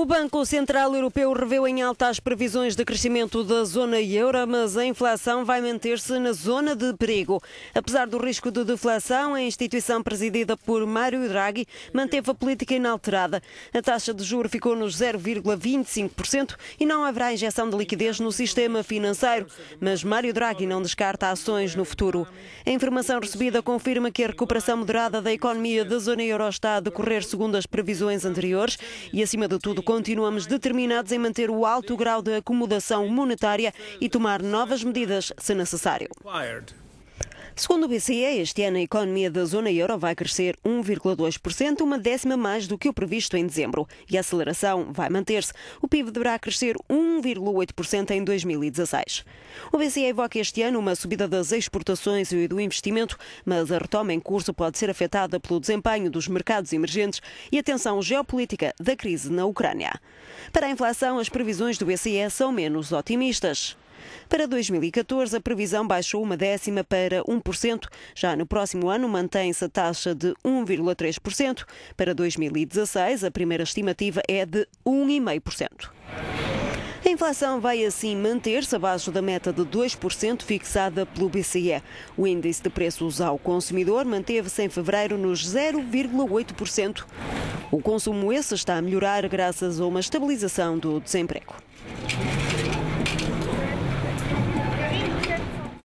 O Banco Central Europeu reveu em alta as previsões de crescimento da zona euro, mas a inflação vai manter-se na zona de perigo. Apesar do risco de deflação, a instituição presidida por Mário Draghi manteve a política inalterada. A taxa de juro ficou nos 0,25% e não haverá injeção de liquidez no sistema financeiro, mas Mário Draghi não descarta ações no futuro. A informação recebida confirma que a recuperação moderada da economia da zona euro está a decorrer segundo as previsões anteriores e, acima de tudo, Continuamos determinados em manter o alto grau de acomodação monetária e tomar novas medidas se necessário. Segundo o BCE, este ano a economia da zona euro vai crescer 1,2%, uma décima mais do que o previsto em dezembro, e a aceleração vai manter-se. O PIB deverá crescer 1,8% em 2016. O BCE evoca este ano uma subida das exportações e do investimento, mas a retoma em curso pode ser afetada pelo desempenho dos mercados emergentes e a tensão geopolítica da crise na Ucrânia. Para a inflação, as previsões do BCE são menos otimistas. Para 2014, a previsão baixou uma décima para 1%. Já no próximo ano, mantém-se a taxa de 1,3%. Para 2016, a primeira estimativa é de 1,5%. A inflação vai assim manter-se abaixo da meta de 2% fixada pelo BCE. O índice de preços ao consumidor manteve-se em fevereiro nos 0,8%. O consumo esse está a melhorar graças a uma estabilização do desemprego.